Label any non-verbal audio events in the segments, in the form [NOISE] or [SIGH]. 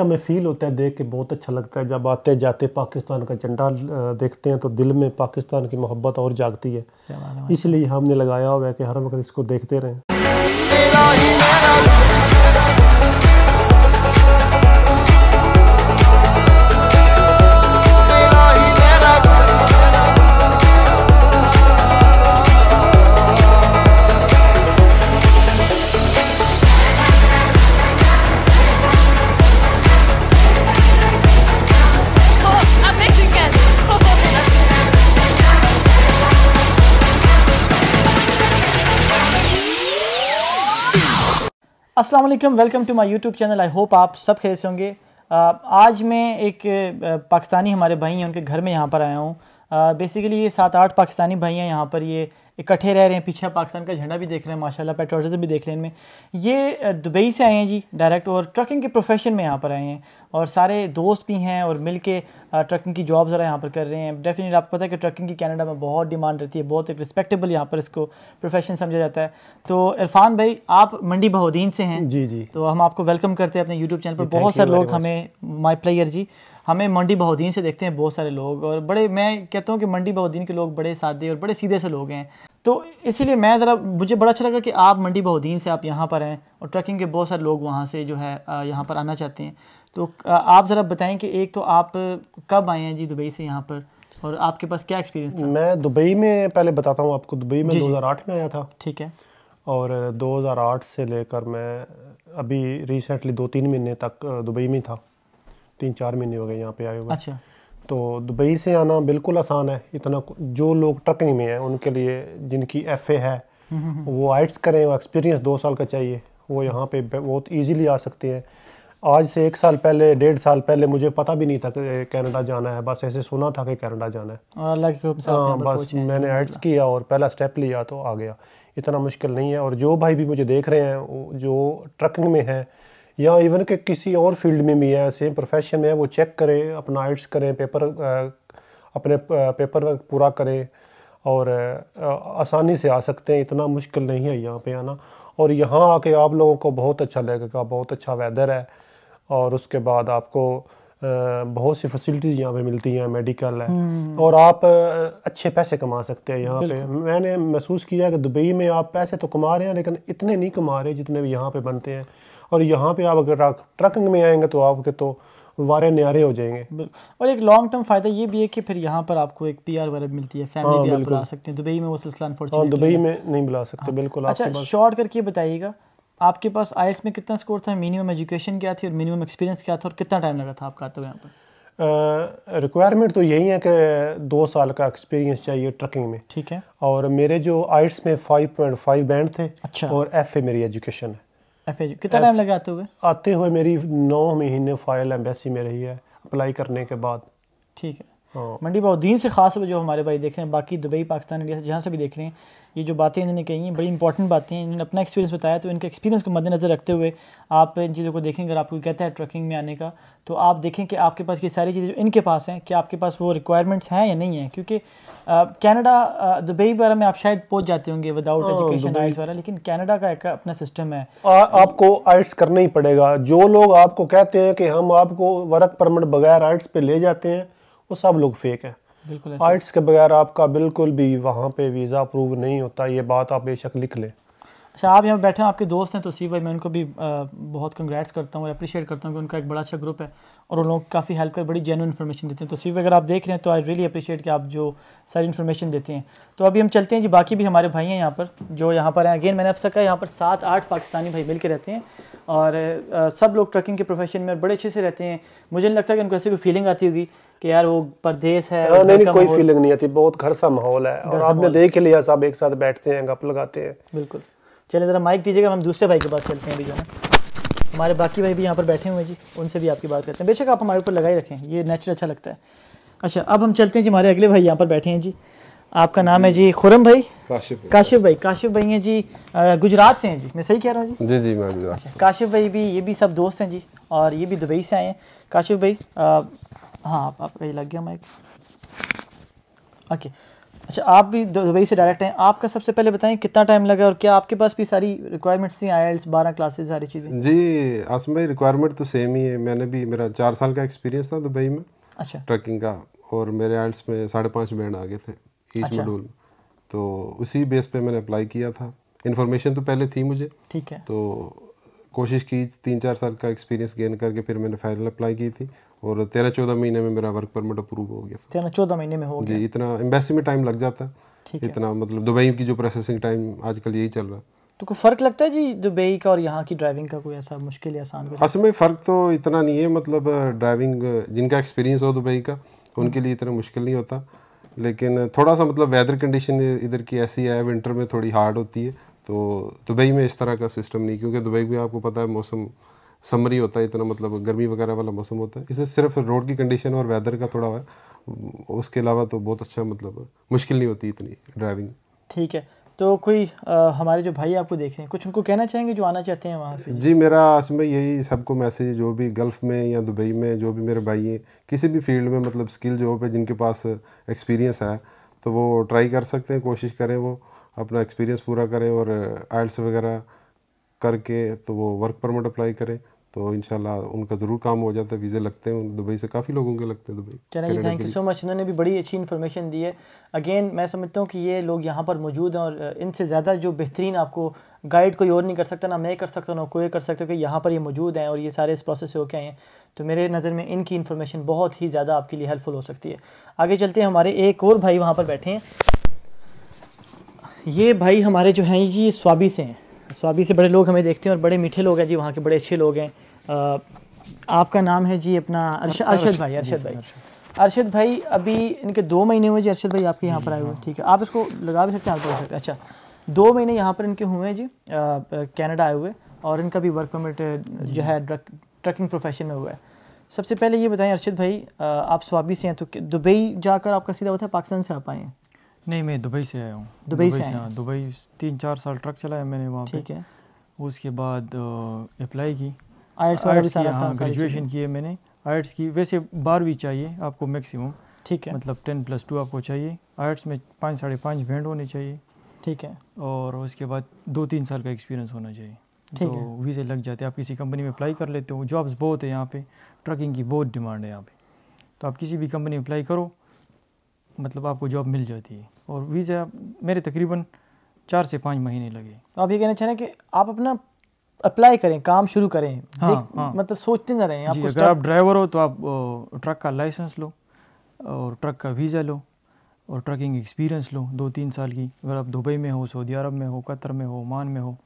हमें फील होता है देख के बहुत अच्छा लगता है जब आते जाते पाकिस्तान का झंडा देखते हैं तो दिल में पाकिस्तान की मोहब्बत और जागती है इसलिए हमने लगाया हुआ है कि हर वक्त इसको देखते रहें अस्सलाम वालेकुम welcome to my YouTube channel I hope आप सब खेल से होंगे आज मैं एक पाकिस्तानी हमारे भाई हैं उनके घर में यहाँ पर आया हूँ बेसिकली ये सात आठ पाकिस्तानी भाई हैं यहाँ पर ये इकट्ठे रह रहे हैं पीछे पाकिस्तान का झंडा भी देख रहे हैं माशाल्लाह पेट्रोलिज्म भी देख रहे हैं इनमें ये दुबई से आए हैं जी डायरेक्ट और ट्रकिंग के प्रोफेशन में यहाँ पर आए हैं और सारे दोस्त भी हैं और मिल के ट्रकिंग की जॉब ज़रा यहाँ पर कर रहे हैं डेफिनेटली आपको पता है कि ट्रकिंग की कैनेडा में बहुत डिमांड रहती है बहुत एक रिस्पेक्टेबल यहाँ पर इसको प्रोफेशन समझा जाता है तो इरफान भाई आप मंडी बहुद्दीन से हैं जी जी तो हम आपको वेलकम करते हैं अपने यूट्यूब चैनल पर बहुत सारे लोग हमें माई प्लेयर जी हमें मंडी बहुद्दीन से देखते हैं बहुत सारे लोग और बड़े मैं कहता हूँ कि मंडी बहुद्दीन के लोग बड़े सादे और बड़े सीधे से लोग हैं तो इसीलिए मैं ज़रा मुझे बड़ा अच्छा लगा कि आप मंडी बहुद्दीन से आप यहाँ पर हैं और ट्रैकिंग के बहुत सारे लोग वहाँ से जो है यहाँ पर आना चाहते हैं तो आप ज़रा बताएं कि एक तो आप कब आए हैं जी दुबई से यहाँ पर और आपके पास क्या एक्सपीरियंस था मैं दुबई में पहले बताता हूँ आपको दुबई में दो में आया था ठीक है और दो से लेकर मैं अभी रिसेंटली दो तीन महीने तक दुबई में था तीन चार महीने हो गए यहाँ पे आए हुए अच्छा तो दुबई से आना बिल्कुल आसान है इतना जो लोग ट्रकिंग में हैं उनके लिए जिनकी एफ है वो आइट्स करें वो एक्सपीरियंस दो साल का चाहिए वो यहाँ पे बहुत ईजीली आ सकते हैं आज से एक साल पहले डेढ़ साल पहले मुझे पता भी नहीं था कि कनाडा जाना है बस ऐसे सुना था कि कनाडा जाना है और अल्लाह हाँ बस मैंने एड्स किया और पहला स्टेप लिया तो आ गया इतना मुश्किल नहीं है और जो भाई भी मुझे देख रहे हैं जो ट्रकिंग में है या इवन के किसी और फील्ड में भी है सेम प्रोफेशन में है वो चेक करें अपना आइट्स करें पेपर अपने पेपर वर्क पूरा करें और आसानी से आ सकते हैं इतना मुश्किल नहीं है यहाँ पे आना और यहाँ आके आप लोगों को बहुत अच्छा लगेगा बहुत अच्छा वेदर है और उसके बाद आपको बहुत सी फैसिलिटीज़ यहाँ पे मिलती हैं मेडिकल है हम्म। और आप अच्छे पैसे कमा सकते हैं यहाँ पे मैंने महसूस किया कि दुबई में आप पैसे तो कमा रहे हैं लेकिन इतने नहीं कमा रहे जितने भी यहाँ पे बनते हैं और यहाँ पे आप अगर ट्रकिंग में आएंगे तो आपके तो वारे न्यारे हो जाएंगे और एक लॉन्ग टर्म फायदा ये भी है कि फिर यहाँ पर आपको एक पीआर वगैरह मिलती है फैमिली हाँ, भी आप बुला सकते हैं दुबई में वो सिलसिला अनफॉर्चुनेटली हाँ, दुबई में नहीं बुला सकते हाँ, बिल्कुल अच्छा शॉर्ट करके बताइएगा आपके पास आइल्स में कितना स्कोर था मिनिमम एजुकेशन क्या थी और मिनिमम एक्सपीरियंस क्या था और कितना टाइम लगा था आपका आते यहाँ पर रिक्वायरमेंट uh, तो यही है कि दो साल का एक्सपीरियंस चाहिए ट्रकिंग में ठीक है और मेरे जो आइट्स में 5.5 बैंड थे अच्छा। और एफ ए मेरी एजुकेशन है कितना टाइम लगा आते हुए आते हुए मेरी नौ महीने फ़ाइल एम्बेसी में रही है अप्लाई करने के बाद ठीक है हाँ। मंडी दीन से खास जो हमारे भाई देख रहे हैं बाकी दुबई पाकिस्तान इंडिया से जहाँ से भी देख रहे हैं ये जो बातें इन्होंने कही हैं बड़ी इंपॉर्टेंट बातें हैं इन्होंने अपना एक्सपीरियंस बताया तो इनके एक्सपीरियंस को मद्देनज़र रखते हुए आप इन चीज़ों को देखें अगर आपको कहता है ट्रैकिंग में आने का तो आप देखें कि आपके पास ये सारी चीज़ें जो इनके पास हैं कि आपके पास वो रिक्वायरमेंट्स हैं या नहीं है क्योंकि कैनेडा दुबई वगैरह में आप शायद पहुंच जाते होंगे विदाउट एजुकेशन आइट्स वगैरह लेकिन कैनेडा का एक अपना सिस्टम है आपको आइट्स करना ही पड़ेगा जो लोग आपको कहते हैं कि हम आपको वर्क परमिट बगैर आइट्स पे ले जाते हैं वो सब लोग फेक हैं बिल्कुल आइट्स के बगैर आपका बिल्कुल भी वहाँ पे वीज़ा अप्रूव नहीं होता ये बात आप बेशक लिख लें अच्छा आप यहाँ बैठे हैं आपके दोस्त हैं तो सी भाई मैं उनको भी आ, बहुत कंग्रेट्स करता हूँ और अप्रिशिएट करता हूँ कि उनका एक बड़ा अच्छा ग्रुप है और उन लोग काफ़ी हेल्प कर बड़ी जेनुअन इन्फॉर्मेशन देते हैं तो सी अगर आप देख रहे हैं तो आई रियली अप्रिशिएट कि आप जो सारी इन्फॉर्मेशन देते हैं तो अभी हम चलते हैं जी बाकी भी हमारे भाई हैं यहाँ पर जो यहाँ पर हैं अगेन मैंने अब सका यहाँ पर सात आठ पाकिस्तानी भाई मिल रहते हैं और आ, सब लोग ट्रकिंग के प्रोफेशन में बड़े अच्छे से रहते हैं मुझे नहीं लगता कि उनको ऐसी कोई फीलिंग आती होगी कि यार वो परदेश है आ, हाँ, नहीं, नहीं कोई फीलिंग नहीं आती बहुत घर सा माहौल है और आपने देख लिया सब एक साथ बैठते हैं गप लगाते हैं बिल्कुल चले ज़रा माइक दीजिएगा हम दूसरे भाई के पास चलते हैं अभी जो है हमारे बाकी भाई भी यहाँ पर बैठे हुए हैं जी उनसे भी आपकी बात करते हैं बेशक आप हमारे ऊपर लगाई रखें ये नेचुरल अच्छा लगता है अच्छा अब हम चलते हैं जी हमारे अगले भाई यहाँ पर बैठे हैं जी आपका नाम है जी खुरम भाई काशिफ काशिफ भाई काशिफ भाई हैं जी गुजरात से हैं जी मैं सही कह रहा हूँ जी जी जी मैं गुजरात अच्छा, काशिफ भाई भी ये भी सब दोस्त हैं जी और ये भी दुबई से आए हैं काशिफ भाई आ, हाँ आप आप लग गया माइक ओके अच्छा आप भी दुबई से डायरेक्ट हैं आपका सबसे पहले बताएं कितना टाइम लगा और क्या आपके पास भी सारी रिक्वायरमेंट्स थी आई बारह क्लासेज सारी चीज़ें जी आसम भाई रिक्वायरमेंट तो सेम ही है मैंने भी मेरा चार साल का एक्सपीरियंस था दुबई में अच्छा ट्रैकिंग का और मेरे आइल्स में साढ़े पाँच बैंड आ गए थे ईच मॉड्यूल अच्छा। तो उसी बेस पे मैंने अप्लाई किया था इन्फॉर्मेशन तो पहले थी मुझे ठीक है तो कोशिश की तीन चार साल का एक्सपीरियंस गेन करके फिर मैंने फाइनल अप्लाई की थी और तेरह चौदह महीने में मेरा वर्क परमिट अप्रूव हो गया तेरह चौदह महीने में हो गया जी इतना एम्बेसी में टाइम लग जाता है इतना मतलब दुबई की जो प्रोसेसिंग टाइम आजकल यही चल रहा है तो कोई फ़र्क लगता है जी दुबई का और यहाँ की ड्राइविंग का कोई ऐसा मुश्किल या आसान असल में फ़र्क तो इतना नहीं है मतलब ड्राइविंग जिनका एक्सपीरियंस हो दुबई का हम्म। उनके लिए इतना मुश्किल नहीं होता लेकिन थोड़ा सा मतलब वेदर कंडीशन इधर की ऐसी है विंटर में थोड़ी हार्ड होती है तो दुबई में इस तरह का सिस्टम नहीं क्योंकि दुबई में आपको पता है मौसम समरी होता है इतना मतलब गर्मी वगैरह वाला मौसम होता है इससे सिर्फ रोड की कंडीशन और वेदर का थोड़ा है उसके अलावा तो बहुत अच्छा मतलब मुश्किल नहीं होती इतनी ड्राइविंग ठीक है तो कोई आ, हमारे जो भाई आपको देख रहे हैं कुछ उनको कहना चाहेंगे जो आना चाहते हैं वहाँ से जी मेरा इसमें यही सबको मैसेज जो भी गल्फ़ में या दुबई में जो भी मेरे भाई हैं किसी भी फील्ड में मतलब स्किल जॉब है जिनके पास एक्सपीरियंस है तो वो ट्राई कर सकते हैं कोशिश करें वो अपना एक्सपीरियंस पूरा करें और आइल्स वगैरह करके तो वो वर्क परमिट अप्लाई करें तो इन उनका ज़रूर काम हो जाता है वीज़े लगते हैं दुबई से काफ़ी लोगों के लगते हैं दुबई चलिए थैंक यू सो मच इन्होंने भी बड़ी अच्छी इन्फॉर्मेशन दी है अगेन मैं समझता हूँ कि ये लोग यहाँ पर मौजूद हैं और इनसे ज़्यादा जो बेहतरीन आपको गाइड कोई और नहीं कर सकता ना मैं कर सकता ना कोई कर सकता कि यहाँ पर ये मौजूद हैं और ये सारे इस प्रोसेस से होके आए हैं तो मेरे नज़र में इनकी इन्फॉर्मेशन बहुत ही ज़्यादा आपके लिए हेल्पफुल हो सकती है आगे चलते हैं हमारे एक और भाई वहाँ पर बैठे हैं ये भाई हमारे जो हैं ये स्वाबी से हैं स्वाबी से बड़े लोग हमें देखते हैं और बड़े मीठे लोग हैं जी वहाँ के बड़े अच्छे लोग हैं आपका नाम है जी अपना अरशद अर्श, भाई अरशद भाई अरशद भाई अभी इनके दो महीने हुए जी अरशद भाई आपके यहाँ पर आए हुए हाँ। ठीक है आप इसको लगा भी सकते हैं आप लगा सकते हैं अच्छा दो महीने यहाँ पर इनके हुए हैं जी कैनेडा आए हुए और इनका भी वर्क परमिट जो है ट्रकिंग प्रोफेशन में हुआ है सबसे पहले ये बताएं अरशद भाई आप स्वाबी से हैं तो दुबई जाकर आपका सीधा होता है पाकिस्तान से आ पाएँ हैं नहीं मैं दुबई से आया हूँ दुबई से हाँ दुबई तीन चार साल ट्रक चलाया मैंने वहाँ ठीक है उसके बाद अप्लाई की आयट्स हाँ ग्रेजुएशन किए मैंने आर्ट्स की वैसे बारहवीं चाहिए आपको मैक्सिमम ठीक है मतलब टेन प्लस टू आपको चाहिए आर्ट्स में पाँच साढ़े पाँच बैंड होने चाहिए ठीक है और उसके बाद दो तीन साल का एक्सपीरियंस होना चाहिए तो वीज़े लग जाते हैं आप किसी कंपनी में अप्लाई कर लेते हो जॉब्स बहुत है यहाँ पे ट्रकिंग की बहुत डिमांड है यहाँ पे तो आप किसी भी कंपनी में अप्लाई करो मतलब आपको जॉब मिल जाती है और वीज़ा मेरे तकरीबन चार से पाँच महीने लगे आप ये कहना चाह रहे हैं कि आप अपना अप्लाई करें काम शुरू करें हाँ, हाँ। मतलब सोचते ना रहें आपको अगर आप ड्राइवर हो तो आप ट्रक का लाइसेंस लो और ट्रक का वीज़ा लो और ट्रकिंग एक्सपीरियंस लो दो तीन साल की अगर आप दुबई में हो सऊदी अरब में हो कतर में हो ओमान में हो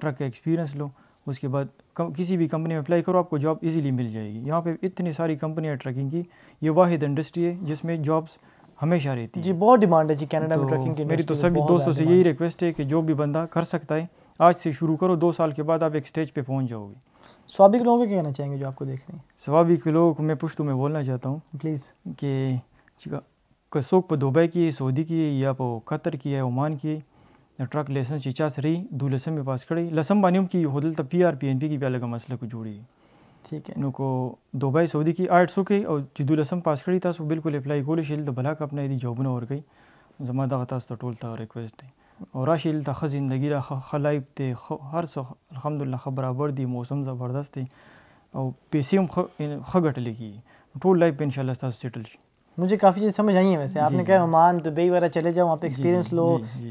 ट्रक का एक्सपीरियंस लो उसके बाद किसी भी कंपनी में अप्लाई करो आपको जॉब इजीली मिल जाएगी यहाँ पे इतनी सारी कंपनियाँ ट्रकिंग की ये वाहिद इंडस्ट्री है जिसमें जॉब्स हमेशा रहती है जी बहुत डिमांड है जी कनाडा तो में ट्रैकिंग की मेरी तो सभी दोस्तों से यही रिक्वेस्ट है कि जो भी बंदा कर सकता है आज से शुरू करो दो साल के बाद आप एक स्टेज पे पहुंच जाओगे स्वाभाविक लोगों को क्या कहना चाहेंगे जो आपको देख रहे हैं स्वाभाविक लोगों को मैं पुश्तू में बोलना चाहता हूँ प्लीज़ कि कसोक पर दुबई की सऊदी की या पो खतर की है ओमान की ट्रक लाइसेंस चिचा से रही दू के पास खड़ी लसम बानियम की होदल तब P R P N P की प्याले का मसले को जोड़ी ठीक ہے نو کو دوبۍ سعودي کې 800 کې او چې دولسم پاس کړی تاسو بالکل اپلای کول شي د بلاک خپل دي جوبونه ورګي زما دغه تاسو ته ټول ته ریکوست دی او راشي د خ ژوندۍ را خلایب ته هر څه الحمدلله خبر برابر دي موسم زبردست دی او پیسې هم خ غټل کی ټول لایف ان شاء الله تاسو سیټل شي मुझे काफ़ी चीज़ें समझ आई है वैसे आपने कहा ओमान दुबई वगैरह चले जाओ वहाँ पे एक्सपीरियंस लो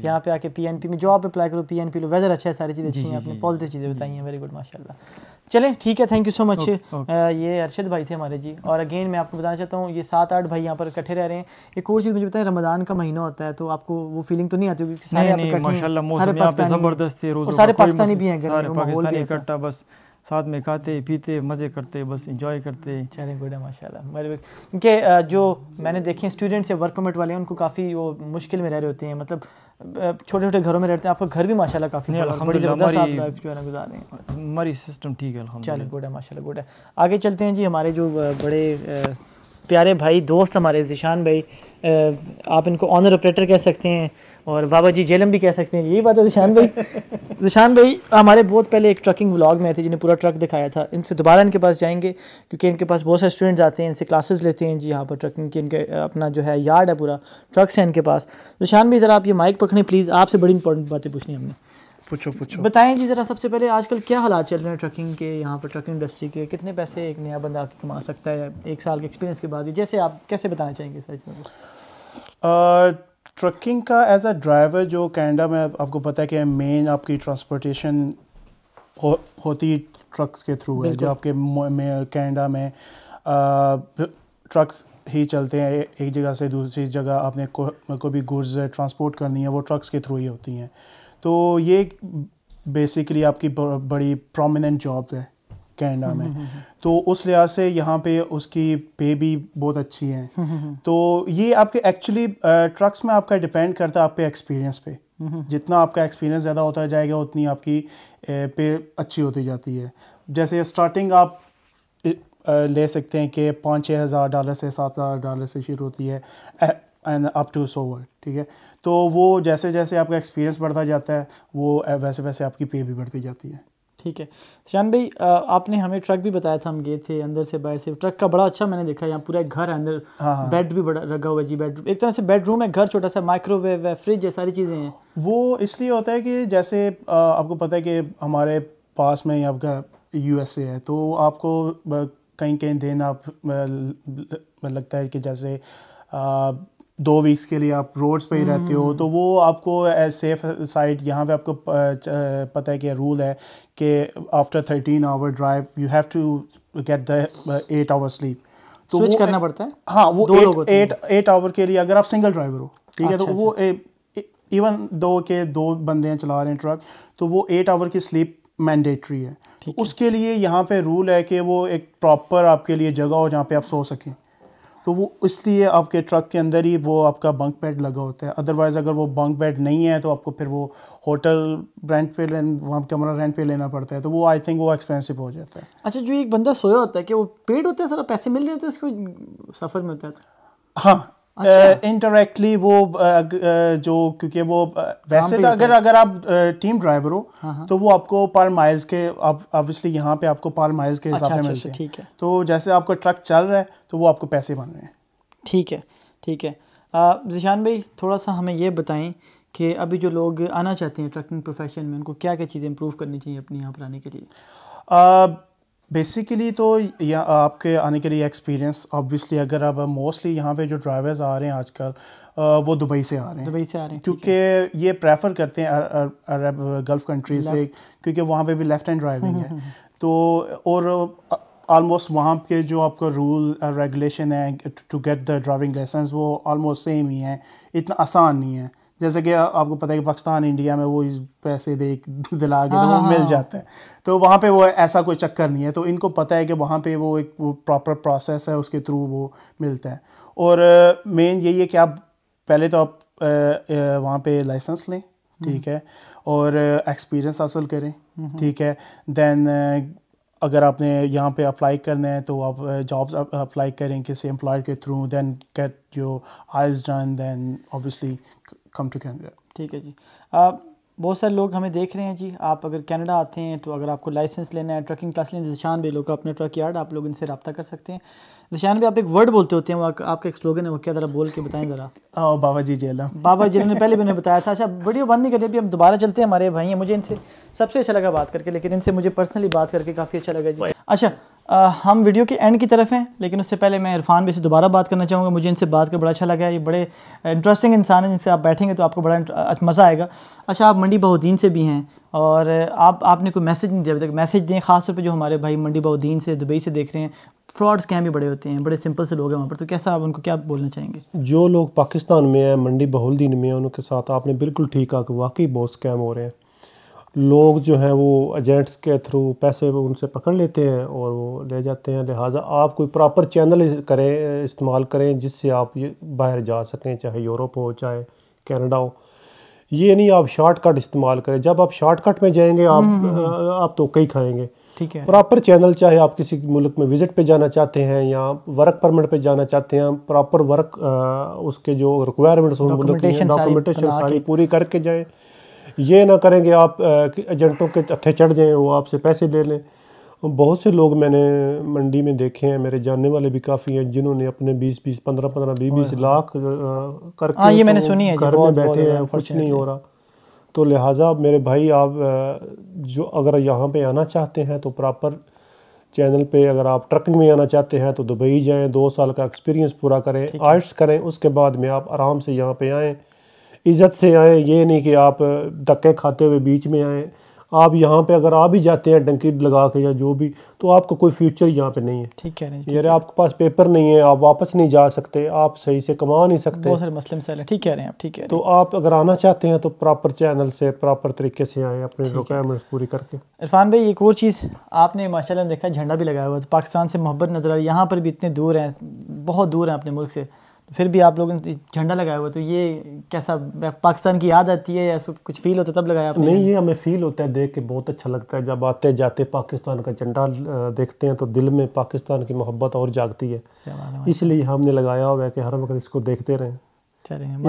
यहाँ पे आके पीएनपी में जो आप अप्लाई करो पीएनपी लो वेदर अच्छा है सारी चीज़ें अच्छी हैं आपने पॉजिटिव चीज़ें बताई हैं वेरी गुड माशाल्लाह चलें ठीक है थैंक यू सो मच ये अरशद भाई थे हमारे जी और अगेन मैं आपको बताना चाहता हूँ ये सात आठ भाई यहाँ पर इकट्ठे रह रहे हैं एक और चीज़ मुझे बताया रमदान का महीना होता है तो आपको वो फीलिंग तो नहीं आती होगी सारे पाकिस्तानी भी हैं साथ में खाते पीते मज़े करते बस इंजॉय करते चले गुड है माशाल्लाह मेरे क्योंकि जो मैंने देखे स्टूडेंट्स या वर्क परमिट वाले हैं उनको काफ़ी वो मुश्किल में रह रहे होते हैं मतलब छोटे छोटे घरों में रहते हैं आपका घर भी माशाल्लाह काफ़ी बड़ी ज़बरदस्त लाइफ जो है ना गुजार रहे हैं हमारी सिस्टम ठीक है चलो गुड है माशाल्लाह गुड है आगे चलते हैं जी हमारे जो बड़े प्यारे भाई दोस्त हमारे जिशान भाई आप इनको ऑनर ऑपरेटर कह सकते हैं और बाबा जी जेलम भी कह सकते हैं यही बात है दिशान भाई दिशान [LAUGHS] भाई हमारे बहुत पहले एक ट्रकिंग व्लॉग में आए थे जिन्हें पूरा ट्रक दिखाया था इनसे दोबारा इनके पास जाएंगे क्योंकि इनके पास बहुत सारे स्टूडेंट्स आते हैं इनसे क्लासेस लेते हैं जी यहाँ पर ट्रकिंग की इनके अपना जो है यार्ड है पूरा ट्रक्स हैं इनके पास दिशान भाई ज़रा आप ये माइक पकड़ें प्लीज़ आपसे बड़ी इंपॉर्टेंट बातें पूछनी हमने पूछो पूछो बताएं जी ज़रा सबसे पहले आजकल क्या हालात चल रहे हैं ट्रकिंग के यहाँ पर ट्रकिंग इंडस्ट्री के कितने पैसे एक नया बंदा आके कमा सकता है एक साल के एक्सपीरियंस के बाद जैसे आप कैसे बताना चाहेंगे सर ट्रकिंग का एज अ ड्राइवर जो कैनेडा में आपको पता है कि मेन आपकी ट्रांसपोर्टेशन हो, होती ट्रक्स के थ्रू है जो आपके कैनेडा में ट्रक्स ही चलते हैं एक जगह से दूसरी जगह आपने को, को भी गुड्स ट्रांसपोर्ट करनी है वो ट्रक्स के थ्रू ही होती हैं तो ये बेसिकली आपकी बड़ी प्रोमिनेंट जॉब है कैनेडा में हम्म, हम्म, हम्म। तो उस लिहाज से यहाँ पे उसकी पे भी बहुत अच्छी है तो ये आपके एक्चुअली ट्रक्स में आपका डिपेंड करता है आपके एक्सपीरियंस पे जितना आपका एक्सपीरियंस ज़्यादा होता जाएगा उतनी आपकी पे अच्छी होती जाती है जैसे स्टार्टिंग आप ले सकते हैं कि पाँच छः हज़ार डॉलर से सात हज़ार डॉलर से शुरू होती है एंड अप टू सो ठीक है तो वो जैसे जैसे आपका एक्सपीरियंस बढ़ता जाता है वो वैसे वैसे आपकी पे भी बढ़ती जाती है ठीक है शान भाई आपने हमें ट्रक भी बताया था हम गए थे अंदर से बाहर से ट्रक का बड़ा अच्छा मैंने देखा यहाँ पूरा एक घर है अंदर हाँ। बेड हाँ। भी बड़ा रखा हुआ है जी बेडरूम एक तरह से बेडरूम है घर छोटा सा माइक्रोवेव है फ्रिज है सारी चीज़ें हैं वो इसलिए होता है कि जैसे आपको पता है कि हमारे पास में आपका यू है तो आपको कहीं कहीं देना लगता है कि जैसे दो वीक्स के लिए आप रोड्स पे ही रहते हो तो वो आपको सेफ साइड यहाँ पे आपको पता है कि रूल है कि after thirteen hour drive you have to get the eight hour sleep तो स्विच करना पड़ता है हाँ वो एट एट एट आवर के लिए अगर आप सिंगल ड्राइवर हो ठीक है तो अच्छा, तो वो इवन अच्छा। दो के दो बंदे हैं चला रहे हैं ट्रक तो वो एट आवर की स्लीप मैंडेटरी है उसके लिए यहाँ पे रूल है कि वो एक प्रॉपर आपके लिए जगह हो जहाँ पे आप सो सकें तो वो इसलिए आपके ट्रक के अंदर ही वो आपका बंक बेड लगा होता है अदरवाइज़ अगर वो बंक बेड नहीं है तो आपको फिर वो होटल रेंट पे लेन वहाँ कमरा रेंट पे लेना पड़ता है तो वो आई थिंक वो एक्सपेंसिव हो जाता है अच्छा जो एक बंदा सोया होता है कि वो पेड होता है सर पैसे मिल जाते हैं उसको सफ़र में होता है तो? हाँ इनडायरेक्टली uh, अच्छा। वो uh, uh, जो क्योंकि वो वैसे तो अगर अगर आप टीम ड्राइवर हो हाँ, हाँ। तो वो आपको पर माइल्स के आप ऑब्वियसली यहाँ पे आपको पर माइल्स के हिसाब अच्छा, से अच्छा, मिलते हैं तो जैसे आपका ट्रक चल रहा है तो वो आपको पैसे बन रहे हैं ठीक है ठीक है जिशान भाई थोड़ा सा हमें ये बताएं कि अभी जो लोग आना चाहते हैं ट्रकिंग प्रोफेशन में उनको क्या क्या चीज़ें इम्प्रूव करनी चाहिए अपने यहाँ पर आने के लिए बेसिकली तो या आपके आने के लिए एक्सपीरियंस ऑब्वियसली अगर आप मोस्टली यहाँ पे जो ड्राइवर्स आ रहे हैं आजकल वो दुबई से आ रहे हैं दुबई से आ रहे हैं क्योंकि ये प्रेफर करते हैं अरब गल्फ कंट्रीज से क्योंकि वहाँ पे भी लेफ़्ट हैंड ड्राइविंग है हम्म, हम्म, हम्म। तो और ऑलमोस्ट वहाँ के जो आपका रूल रेगुलेशन है to get the driving licence वो ऑलमोस्ट सेम ही है इतना आसान नहीं है जैसे कि आपको पता है कि पाकिस्तान इंडिया में वो पैसे दे दिला के हाँ, तो वो हाँ, मिल हाँ, जाते हाँ। हैं तो वहाँ पे वो ऐसा कोई चक्कर नहीं है तो इनको पता है कि वहाँ पे वो एक वो प्रॉपर प्रोसेस है उसके थ्रू वो मिलते हैं और मेन यही है कि आप पहले तो आप वहाँ पे लाइसेंस लें ठीक है और एक्सपीरियंस हासिल करें ठीक है दैन अगर आपने यहाँ पे अप्लाई करना है तो आप जॉब्स अप्लाई करें किसी एम्प्लॉयर के थ्रू दैन गेट योर आइज done then obviously come to Canada ठीक है जी आप बहुत सारे लोग हमें देख रहे हैं जी आप अगर कनाडा आते हैं तो अगर आपको लाइसेंस लेना है ट्रकिंग क्लास लेना है जिशान बेलो का अपने ट्रक यार्ड आप लोग इनसे रब्ता कर सकते हैं जिसान भी आप एक वर्ड बोलते होते हैं वो आपका एक स्लोगन है वो क्या ज़रा बोल के बताएं ज़रा [LAUGHS] ओ हाँ। बाबा जी जेला बाबा जी ने पहले भी उन्हें बताया था अच्छा वीडियो बंद नहीं करते अभी हम दोबारा चलते हैं हमारे भाई हैं मुझे इनसे सबसे अच्छा लगा बात करके लेकिन इनसे मुझे पर्सनली बात करके काफ़ी अच्छा लगा जी अच्छा आ, हम वीडियो के एंड की तरफ हैं लेकिन उससे पहले मैं इरफान भी से दोबारा बात करना चाहूँगा मुझे इनसे बात कर बड़ा अच्छा लगा ये बड़े इंटरेस्टिंग इंसान हैं जिनसे आप बैठेंगे तो आपको बड़ा अच्छा मज़ा आएगा अच्छा आप मंडी बहुद्दीन से भी हैं और आप आपने कोई मैसेज नहीं दिया अभी तक मैसेज दें खास तौर जो हमारे भाई मंडी बहुद्दीन से दुबई से देख रहे हैं फ्रॉड स्कैम भी बड़े होते हैं बड़े सिंपल से लोग हैं वहाँ पर तो कैसा आप उनको क्या बोलना चाहेंगे जो लोग पाकिस्तान में हैं मंडी बहुद्दीन में उनके साथ आपने बिल्कुल ठीक कहा कि वाकई बहुत स्कैम हो रहे हैं लोग जो हैं वो एजेंट्स के थ्रू पैसे उनसे पकड़ लेते हैं और वो ले जाते हैं लिहाजा आप कोई प्रॉपर चैनल करें इस्तेमाल करें जिससे आप ये बाहर जा सकें चाहे यूरोप हो चाहे कनाडा हो ये नहीं आप शॉर्टकट इस्तेमाल करें जब आप शॉर्टकट में जाएंगे आप हम्म, हम्म, हम्म। आप तो कई खाएंगे ठीक है प्रॉपर चैनल चाहे आप किसी मुल्क में विज़िट पे जाना चाहते हैं या वर्क परमिट पे जाना चाहते हैं प्रॉपर वर्क आ, उसके जो रिक्वायरमेंट्स डॉक्यूमेंटेशन सारी पूरी करके जाएँ ये ना करें कि आप एजेंटों के हथे चढ़ जाएँ वो आपसे पैसे ले लें बहुत से लोग मैंने मंडी में देखे हैं मेरे जानने वाले भी काफ़ी हैं जिन्होंने अपने 20 20 15 15 20 बीस लाख करके आ, हाँ, ये मैंने तो सुनी है घर में बैठे हैं कुछ नहीं हो रहा तो लिहाजा मेरे भाई आप जो अगर यहाँ पे आना चाहते हैं तो प्रॉपर चैनल पे अगर आप ट्रकिंग में आना चाहते हैं तो दुबई जाएँ दो साल का एक्सपीरियंस पूरा करें आर्ट्स करें उसके बाद में आप आराम से यहाँ पर आएँ इज़्ज़त से आएँ ये नहीं कि आप धक्के खाते हुए बीच में आएँ आप यहाँ पे अगर आ भी जाते हैं डंकी लगा के या जो भी तो आपका कोई फ्यूचर यहाँ पे नहीं है ठीक है यार आपके पास पेपर नहीं है आप वापस नहीं जा सकते आप सही से कमा नहीं सकते बहुत सारे मसले मसाले ठीक कह रहे हैं आप ठीक है तो आप अगर आना चाहते हैं तो प्रॉपर चैनल से प्रॉपर तरीके से आए अपने रिक्वायरमेंट्स पूरी करके इरफान भाई एक और चीज़ आपने माशाला देखा झंडा भी लगाया हुआ पाकिस्तान से मोहब्बत नज़र आ रही यहाँ पर भी इतने दूर हैं बहुत दूर हैं अपने मुल्क से फिर भी आप लोगों ने झंडा लगाया हुआ तो ये कैसा पाकिस्तान की याद आती है या कुछ फील होता है तब लगाया आपने नहीं ये हमें फील होता है देख के बहुत अच्छा लगता है जब आते जाते पाकिस्तान का झंडा देखते हैं तो दिल में पाकिस्तान की मोहब्बत और जागती है इसलिए हमने लगाया हुआ है कि हर वक्त इसको देखते रहें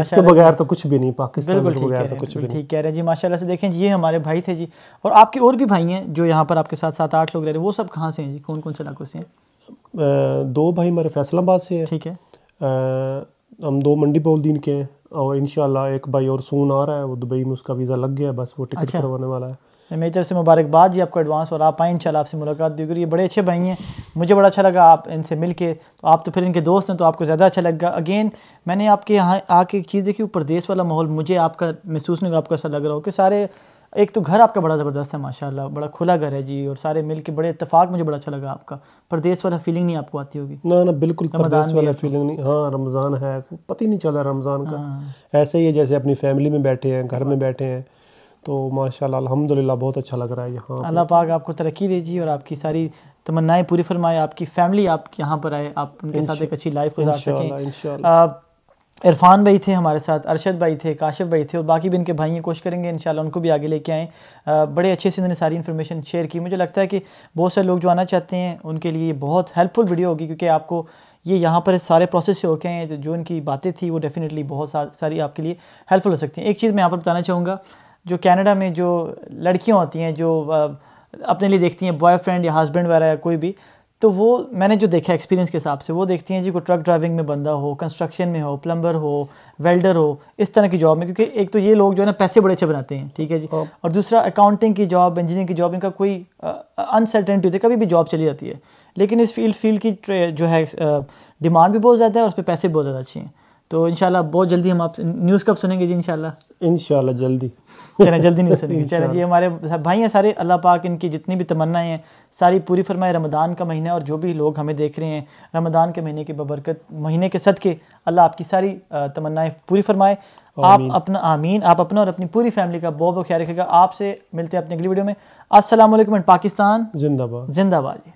इसके बगैर तो कुछ भी नहीं पाकिस्तान के बगैर तो कुछ भी ठीक कह रहे हैं जी माशाल्लाह से देखें ये हमारे भाई थे जी और आपके और भी भाई हैं जो यहाँ पर आपके साथ सात आठ लोग रह रहे हैं वो सब कहाँ से हैं जी कौन कौन से इलाकों से हैं दो भाई हमारे फैसलाबाद से हैं ठीक है हम दो मंडी दिन के हैं और इन एक भाई और सून आ रहा है वो दुबई में उसका वीज़ा लग गया है बस वो टिकट अच्छा। करवाने वाला है मेरी तरफ से मुबारकबाद जी आपको एडवांस और आप आए इनशाला आपसे मुलाकात भी करिए ये बड़े अच्छे भाई हैं मुझे बड़ा अच्छा लगा आप इनसे मिल के तो आप तो फिर इनके दोस्त हैं तो आपको ज़्यादा अच्छा गया अगेन मैंने आपके यहाँ आके एक चीज़ देखी प्रदेश वाला माहौल मुझे आपका महसूस नहीं हुआ आपको ऐसा लग रहा हो कि सारे एक तो घर आपका बड़ा ज़बरदस्त है माशाल्लाह बड़ा खुला घर है जी और सारे मिल के बड़े इतफाक मुझे बड़ा अच्छा लगा आपका परदेश वाला फीलिंग नहीं आपको आती होगी ना ना बिल्कुल परदेश वाला फीलिंग नहीं हाँ रमज़ान है पता ही नहीं चला रमज़ान का हाँ। ऐसे ही है जैसे अपनी फैमिली में बैठे हैं घर में बैठे हैं तो माशाल्लाह अल्हम्दुलिल्लाह बहुत अच्छा लग रहा है यहाँ अल्लाह पाक आपको तरक्की दीजिए और आपकी सारी तमन्नाएं पूरी फरमाए आपकी फैमिली आप यहाँ पर आए आप उनके साथ एक अच्छी लाइफ गुजार सकें इरफान भाई थे हमारे साथ अरशद भाई थे काशिफ भाई थे और बाकी भी इनके भाई कोशिश करेंगे इन उनको भी आगे लेके आएँ बड़े अच्छे से इन्होंने सारी इन्फॉर्मेशन शेयर की मुझे लगता है कि बहुत सारे लोग जो आना चाहते हैं उनके लिए बहुत हेल्पफुल वीडियो होगी क्योंकि आपको ये यहाँ पर सारे प्रोसेस से होके हैं जो इनकी बातें थी वो डेफिनेटली बहुत सारी आपके लिए हेल्पफुल हो सकती हैं एक चीज़ मैं यहाँ पर बताना चाहूँगा जो कैनेडा में जो लड़कियाँ होती हैं जो अपने लिए देखती हैं बॉयफ्रेंड या हस्बैंड वगैरह या कोई भी तो वो मैंने जो देखा एक्सपीरियंस के हिसाब से वो देखती हैं जी को ट्रक ड्राइविंग में बंदा हो कंस्ट्रक्शन में हो प्लम्बर हो वेल्डर हो इस तरह की जॉब में क्योंकि एक तो ये लोग जो है ना पैसे बड़े अच्छे बनाते हैं ठीक है जी हाँ। और दूसरा अकाउंटिंग की जॉब इंजीनियरिंग की जॉब इनका कोई अनसर्टेनिटी होती है कभी भी जॉब चली जाती है लेकिन इस फील्ड फील्ड की जो है डिमांड भी बहुत ज़्यादा है और उस पर पैसे बहुत ज़्यादा अच्छे हैं तो इन बहुत जल्दी हम आप न्यूज़ कब सुनेंगे जी इन शाला जल्दी चले जल्दी नहीं सुनेंगे चले ये हमारे भाई हैं सारे अल्लाह पाक इनकी जितनी भी तमन्नाएं हैं सारी पूरी फरमाए रमदान का महीना और जो भी लोग हमें देख रहे हैं रमदान के महीने की बबरकत महीने के सद के अल्लाह आपकी सारी तमन्नाएं पूरी फरमाए आप अपना आमीन आप अपना और अपनी पूरी फैमिली का बहुत बहुत ख्याल रखेगा आपसे मिलते हैं अपने अगली वीडियो में असलम पाकिस्तान जिंदाबाद जिंदाबाद